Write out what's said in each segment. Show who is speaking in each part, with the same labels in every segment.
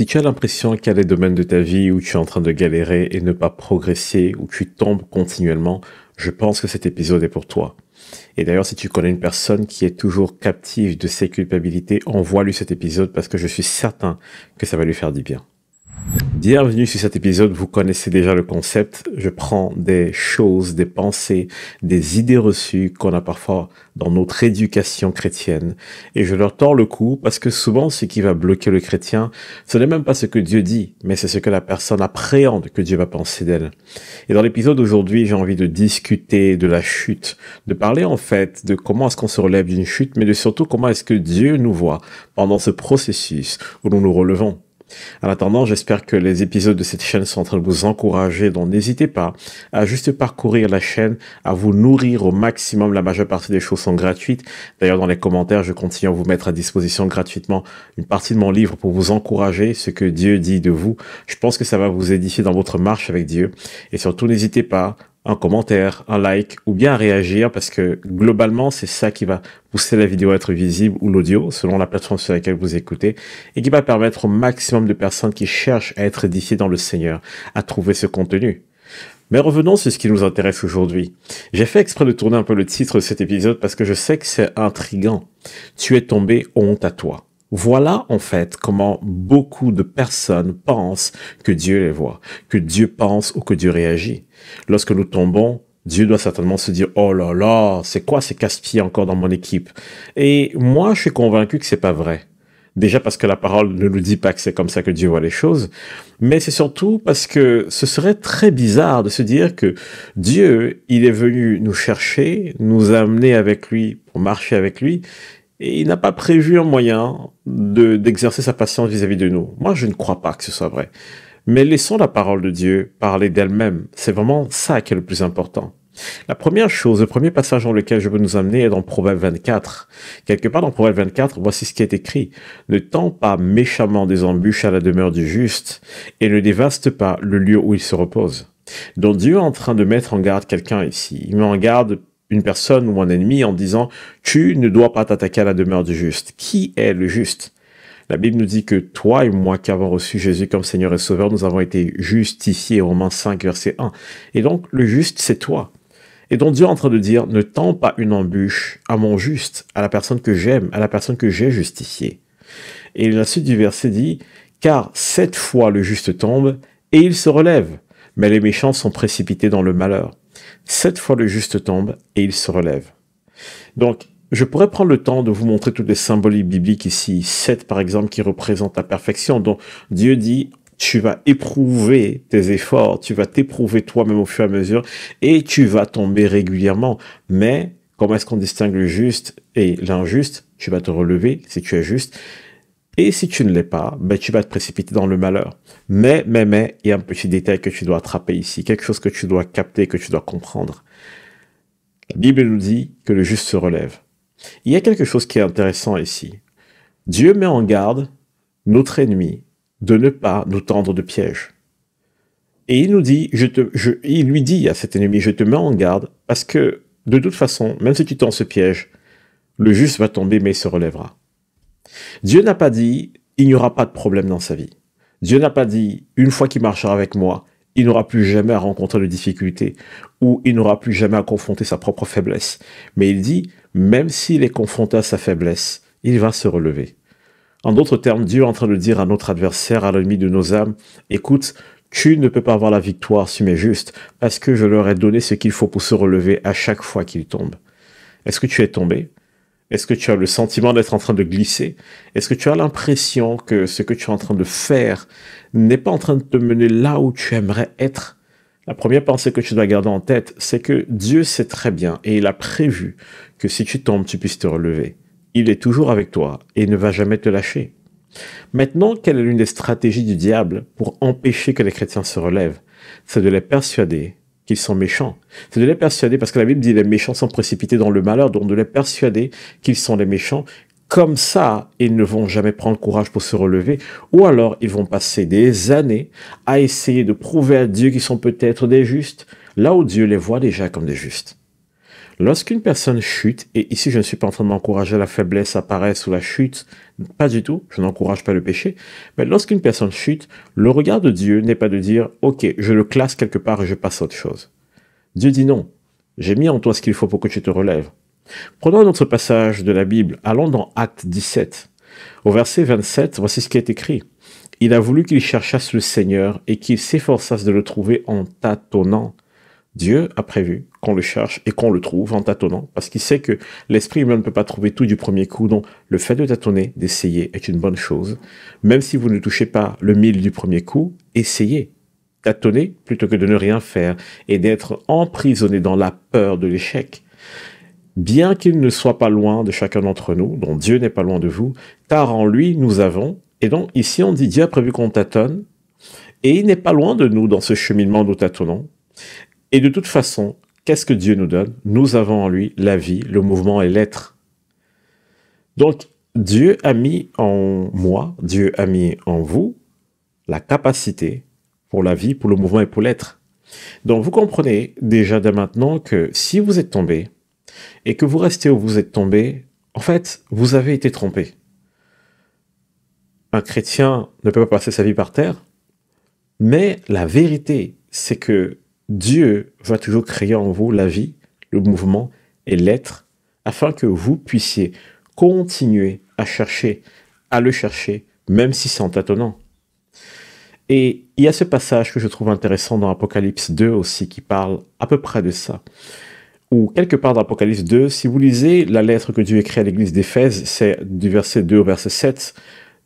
Speaker 1: Si tu as l'impression qu'il y a des domaines de ta vie où tu es en train de galérer et ne pas progresser, où tu tombes continuellement, je pense que cet épisode est pour toi. Et d'ailleurs, si tu connais une personne qui est toujours captive de ses culpabilités, envoie-lui cet épisode parce que je suis certain que ça va lui faire du bien. Bienvenue sur cet épisode, vous connaissez déjà le concept. Je prends des choses, des pensées, des idées reçues qu'on a parfois dans notre éducation chrétienne et je leur tords le cou parce que souvent ce qui va bloquer le chrétien, ce n'est même pas ce que Dieu dit, mais c'est ce que la personne appréhende que Dieu va penser d'elle. Et dans l'épisode d'aujourd'hui, j'ai envie de discuter de la chute, de parler en fait de comment est-ce qu'on se relève d'une chute, mais de surtout comment est-ce que Dieu nous voit pendant ce processus où nous nous relevons. En attendant, j'espère que les épisodes de cette chaîne sont en train de vous encourager, donc n'hésitez pas à juste parcourir la chaîne, à vous nourrir au maximum. La majeure partie des choses sont gratuites. D'ailleurs, dans les commentaires, je continue à vous mettre à disposition gratuitement une partie de mon livre pour vous encourager, ce que Dieu dit de vous. Je pense que ça va vous édifier dans votre marche avec Dieu. Et surtout, n'hésitez pas un commentaire, un like ou bien réagir parce que globalement c'est ça qui va pousser la vidéo à être visible ou l'audio selon la plateforme sur laquelle vous écoutez et qui va permettre au maximum de personnes qui cherchent à être édifiées dans le Seigneur à trouver ce contenu. Mais revenons sur ce qui nous intéresse aujourd'hui. J'ai fait exprès de tourner un peu le titre de cet épisode parce que je sais que c'est intrigant. Tu es tombé, honte à toi. Voilà en fait comment beaucoup de personnes pensent que Dieu les voit, que Dieu pense ou que Dieu réagit. Lorsque nous tombons, Dieu doit certainement se dire oh là là, c'est quoi ces casse-pieds encore dans mon équipe Et moi, je suis convaincu que c'est pas vrai. Déjà parce que la parole ne nous dit pas que c'est comme ça que Dieu voit les choses, mais c'est surtout parce que ce serait très bizarre de se dire que Dieu, il est venu nous chercher, nous amener avec lui pour marcher avec lui, il n'a pas prévu un moyen d'exercer sa patience vis-à-vis de nous. Moi, je ne crois pas que ce soit vrai. Mais laissons la parole de Dieu parler d'elle-même. C'est vraiment ça qui est le plus important. La première chose, le premier passage dans lequel je veux nous amener est dans Proverbe 24. Quelque part dans Proverbe 24, voici ce qui est écrit. Ne tends pas méchamment des embûches à la demeure du juste et ne dévaste pas le lieu où il se repose. Donc Dieu est en train de mettre en garde quelqu'un ici. Il met en garde une personne ou un ennemi en disant tu ne dois pas t'attaquer à la demeure du juste. Qui est le juste La Bible nous dit que toi et moi qui avons reçu Jésus comme Seigneur et Sauveur, nous avons été justifiés, Romains 5, verset 1. Et donc le juste, c'est toi. Et donc Dieu est en train de dire, ne tends pas une embûche à mon juste, à la personne que j'aime, à la personne que j'ai justifiée. Et la suite du verset dit, car cette fois le juste tombe et il se relève, mais les méchants sont précipités dans le malheur. Sept fois le juste tombe et il se relève. Donc, je pourrais prendre le temps de vous montrer toutes les symboliques bibliques ici. Sept, par exemple, qui représentent la perfection. Donc, Dieu dit, tu vas éprouver tes efforts, tu vas t'éprouver toi-même au fur et à mesure, et tu vas tomber régulièrement. Mais comment est-ce qu'on distingue le juste et l'injuste Tu vas te relever si tu es juste, et si tu ne l'es pas, ben, tu vas te précipiter dans le malheur. Mais, mais, mais, il y a un petit détail que tu dois attraper ici, quelque chose que tu dois capter, que tu dois comprendre. La Bible nous dit que le juste se relève. Il y a quelque chose qui est intéressant ici. Dieu met en garde notre ennemi de ne pas nous tendre de piège. Et il nous dit, je te, il lui dit à cet ennemi, je te mets en garde, parce que de toute façon, même si tu tends ce piège, le juste va tomber mais il se relèvera. Dieu n'a pas dit, il n'y aura pas de problème dans sa vie. Dieu n'a pas dit, une fois qu'il marchera avec moi, il n'aura plus jamais à rencontrer de difficultés ou il n'aura plus jamais à confronter sa propre faiblesse. Mais il dit, même s'il est confronté à sa faiblesse, il va se relever. En d'autres termes, Dieu est en train de dire à notre adversaire, à l'ennemi de nos âmes, écoute, tu ne peux pas avoir la victoire tu mes juste, parce que je leur ai donné ce qu'il faut pour se relever à chaque fois qu'ils tombent. Est-ce que tu es tombé est-ce que tu as le sentiment d'être en train de glisser Est-ce que tu as l'impression que ce que tu es en train de faire n'est pas en train de te mener là où tu aimerais être La première pensée que tu dois garder en tête, c'est que Dieu sait très bien et il a prévu que si tu tombes, tu puisses te relever. Il est toujours avec toi et ne va jamais te lâcher. Maintenant, quelle est l'une des stratégies du diable pour empêcher que les chrétiens se relèvent C'est de les persuader sont méchants. C'est de les persuader, parce que la Bible dit les méchants sont précipités dans le malheur, donc de les persuader qu'ils sont les méchants. Comme ça, ils ne vont jamais prendre courage pour se relever, ou alors ils vont passer des années à essayer de prouver à Dieu qu'ils sont peut-être des justes, là où Dieu les voit déjà comme des justes. Lorsqu'une personne chute, et ici je ne suis pas en train d'encourager la faiblesse, à paraître ou la chute, pas du tout, je n'encourage pas le péché, mais lorsqu'une personne chute, le regard de Dieu n'est pas de dire ok, je le classe quelque part et je passe à autre chose. Dieu dit non, j'ai mis en toi ce qu'il faut pour que tu te relèves. Prenons un autre passage de la Bible, allons dans Acte 17. Au verset 27, voici ce qui est écrit. Il a voulu qu'il cherchasse le Seigneur et qu'il s'efforçasse de le trouver en tâtonnant. Dieu a prévu qu'on le cherche et qu'on le trouve en tâtonnant, parce qu'il sait que l'esprit humain ne peut pas trouver tout du premier coup, donc le fait de tâtonner, d'essayer est une bonne chose. Même si vous ne touchez pas le mille du premier coup, essayez, tâtonnez plutôt que de ne rien faire et d'être emprisonné dans la peur de l'échec. Bien qu'il ne soit pas loin de chacun d'entre nous, dont Dieu n'est pas loin de vous, car en lui nous avons, et donc ici on dit Dieu a prévu qu'on tâtonne, et il n'est pas loin de nous dans ce cheminement nous tâtonnons. Et de toute façon, Qu'est-ce que Dieu nous donne Nous avons en lui la vie, le mouvement et l'être. Donc, Dieu a mis en moi, Dieu a mis en vous la capacité pour la vie, pour le mouvement et pour l'être. Donc, vous comprenez déjà dès maintenant que si vous êtes tombé et que vous restez où vous êtes tombé, en fait, vous avez été trompé. Un chrétien ne peut pas passer sa vie par terre, mais la vérité, c'est que Dieu va toujours créer en vous la vie, le mouvement et l'être, afin que vous puissiez continuer à chercher, à le chercher, même si c'est en tâtonnant. Et il y a ce passage que je trouve intéressant dans Apocalypse 2 aussi qui parle à peu près de ça. Ou quelque part dans Apocalypse 2, si vous lisez la lettre que Dieu écrit à l'église d'Éphèse, c'est du verset 2 au verset 7,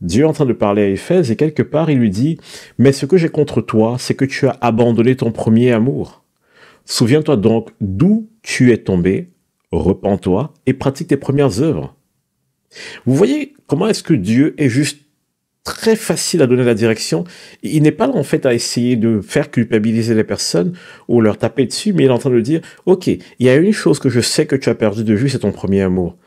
Speaker 1: Dieu est en train de parler à Éphèse et quelque part il lui dit, mais ce que j'ai contre toi, c'est que tu as abandonné ton premier amour. Souviens-toi donc d'où tu es tombé, repens-toi et pratique tes premières œuvres. Vous voyez comment est-ce que Dieu est juste très facile à donner la direction. Il n'est pas en fait à essayer de faire culpabiliser les personnes ou leur taper dessus, mais il est en train de dire, ok, il y a une chose que je sais que tu as perdu de vue, c'est ton premier amour.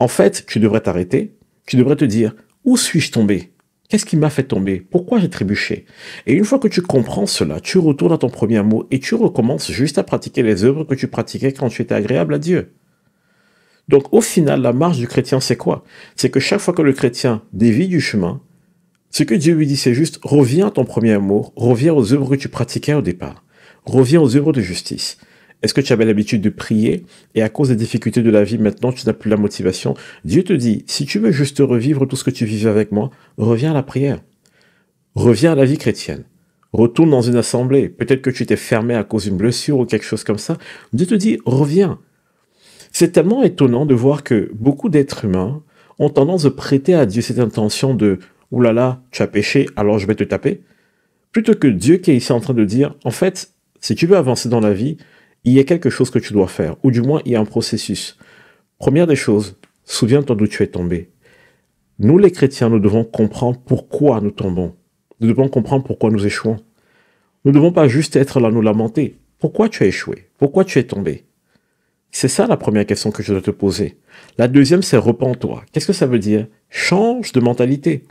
Speaker 1: En fait, tu devrais t'arrêter, tu devrais te dire, où suis-je tombé Qu'est-ce qui m'a fait tomber Pourquoi j'ai trébuché Et une fois que tu comprends cela, tu retournes à ton premier amour et tu recommences juste à pratiquer les œuvres que tu pratiquais quand tu étais agréable à Dieu. Donc au final, la marche du chrétien, c'est quoi C'est que chaque fois que le chrétien dévie du chemin, ce que Dieu lui dit, c'est juste reviens à ton premier amour, reviens aux œuvres que tu pratiquais au départ, reviens aux œuvres de justice, est-ce que tu avais l'habitude de prier et à cause des difficultés de la vie maintenant, tu n'as plus la motivation Dieu te dit, si tu veux juste revivre tout ce que tu vivais avec moi, reviens à la prière. Reviens à la vie chrétienne. Retourne dans une assemblée. Peut-être que tu t'es fermé à cause d'une blessure ou quelque chose comme ça. Dieu te dit, reviens. C'est tellement étonnant de voir que beaucoup d'êtres humains ont tendance de prêter à Dieu cette intention de « Ouh là là, tu as péché, alors je vais te taper », plutôt que Dieu qui est ici en train de dire « En fait, si tu veux avancer dans la vie, il y a quelque chose que tu dois faire, ou du moins il y a un processus. Première des choses, souviens-toi d'où tu es tombé. Nous les chrétiens, nous devons comprendre pourquoi nous tombons. Nous devons comprendre pourquoi nous échouons. Nous ne devons pas juste être là nous lamenter. Pourquoi tu as échoué Pourquoi tu es tombé C'est ça la première question que je dois te poser. La deuxième, c'est repens-toi. Qu'est-ce que ça veut dire Change de mentalité.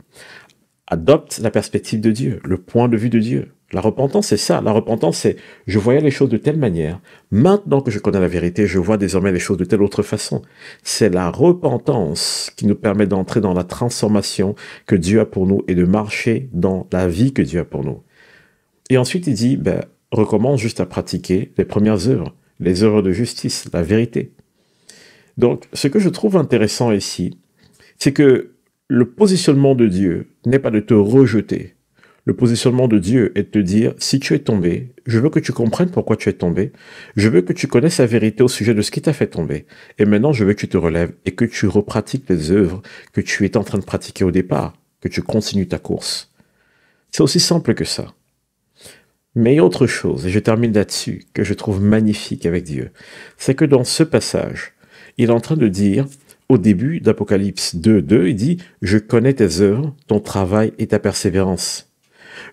Speaker 1: Adopte la perspective de Dieu, le point de vue de Dieu. La repentance, c'est ça. La repentance, c'est je voyais les choses de telle manière. Maintenant que je connais la vérité, je vois désormais les choses de telle autre façon. C'est la repentance qui nous permet d'entrer dans la transformation que Dieu a pour nous et de marcher dans la vie que Dieu a pour nous. Et ensuite, il dit, ben, recommence juste à pratiquer les premières œuvres, les œuvres de justice, la vérité. Donc, ce que je trouve intéressant ici, c'est que le positionnement de Dieu n'est pas de te rejeter, le positionnement de Dieu est de te dire, si tu es tombé, je veux que tu comprennes pourquoi tu es tombé, je veux que tu connaisses la vérité au sujet de ce qui t'a fait tomber, et maintenant je veux que tu te relèves et que tu repratiques les œuvres que tu étais en train de pratiquer au départ, que tu continues ta course. C'est aussi simple que ça. Mais y autre chose, et je termine là-dessus, que je trouve magnifique avec Dieu, c'est que dans ce passage, il est en train de dire, au début d'Apocalypse 2.2, il dit, je connais tes œuvres, ton travail et ta persévérance.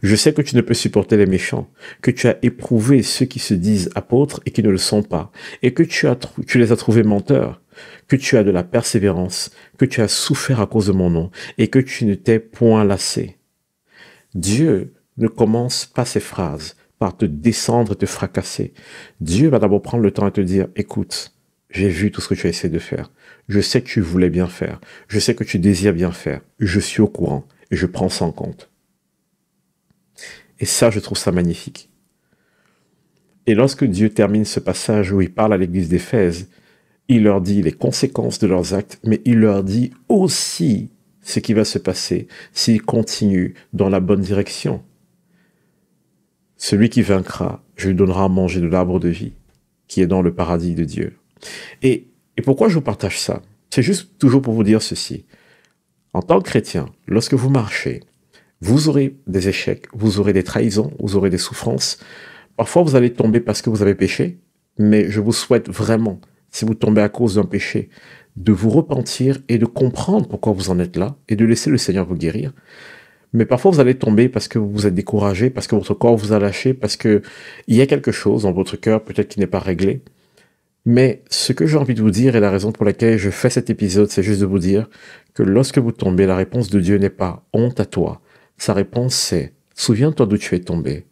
Speaker 1: Je sais que tu ne peux supporter les méchants, que tu as éprouvé ceux qui se disent apôtres et qui ne le sont pas, et que tu, as, les as trouvés menteurs, que tu as de la persévérance, que tu as souffert à cause de mon nom, et que tu ne t'es point lassé. Dieu ne commence pas ses phrases par te descendre et te fracasser. Dieu va d'abord prendre le temps à te dire, écoute, j'ai vu tout ce que tu as essayé de faire. Je sais que tu voulais bien faire. Je sais que tu désires bien faire. Je suis au courant et je prends ça en compte. Et ça, je trouve ça magnifique. Et lorsque Dieu termine ce passage où il parle à l'église d'Éphèse, il leur dit les conséquences de leurs actes, mais il leur dit aussi ce qui va se passer s'ils continuent dans la bonne direction. Celui qui vaincra, je lui donnerai à manger de l'arbre de vie qui est dans le paradis de Dieu. Et, et pourquoi je vous partage ça C'est juste toujours pour vous dire ceci. En tant que chrétien, lorsque vous marchez, vous aurez des échecs, vous aurez des trahisons, vous aurez des souffrances. Parfois, vous allez tomber parce que vous avez péché, mais je vous souhaite vraiment, si vous tombez à cause d'un péché, de vous repentir et de comprendre pourquoi vous en êtes là et de laisser le Seigneur vous guérir. Mais parfois, vous allez tomber parce que vous vous êtes découragé, parce que votre corps vous a lâché, parce que il y a quelque chose dans votre cœur peut-être qui n'est pas réglé. Mais ce que j'ai envie de vous dire et la raison pour laquelle je fais cet épisode, c'est juste de vous dire que lorsque vous tombez, la réponse de Dieu n'est pas honte à toi, sa réponse c'est Souviens-toi d'où tu es tombé,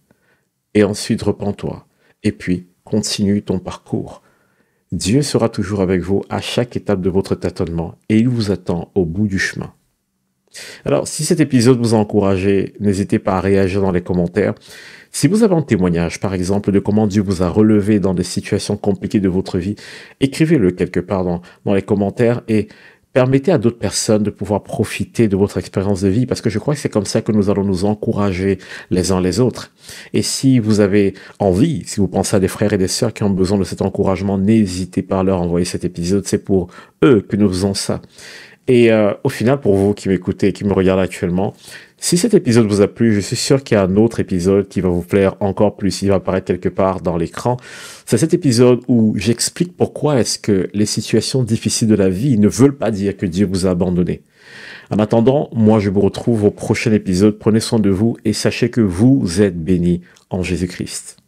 Speaker 1: et ensuite repends toi et puis continue ton parcours. Dieu sera toujours avec vous à chaque étape de votre tâtonnement, et il vous attend au bout du chemin. Alors, si cet épisode vous a encouragé, n'hésitez pas à réagir dans les commentaires. Si vous avez un témoignage, par exemple, de comment Dieu vous a relevé dans des situations compliquées de votre vie, écrivez-le quelque part dans, dans les commentaires et permettez à d'autres personnes de pouvoir profiter de votre expérience de vie parce que je crois que c'est comme ça que nous allons nous encourager les uns les autres. Et si vous avez envie, si vous pensez à des frères et des sœurs qui ont besoin de cet encouragement, n'hésitez pas à leur envoyer cet épisode. C'est pour eux que nous faisons ça. Et euh, au final, pour vous qui m'écoutez et qui me regardez actuellement, si cet épisode vous a plu, je suis sûr qu'il y a un autre épisode qui va vous plaire encore plus. Il va apparaître quelque part dans l'écran. C'est cet épisode où j'explique pourquoi est-ce que les situations difficiles de la vie ne veulent pas dire que Dieu vous a abandonné. En attendant, moi je vous retrouve au prochain épisode. Prenez soin de vous et sachez que vous êtes bénis en Jésus-Christ.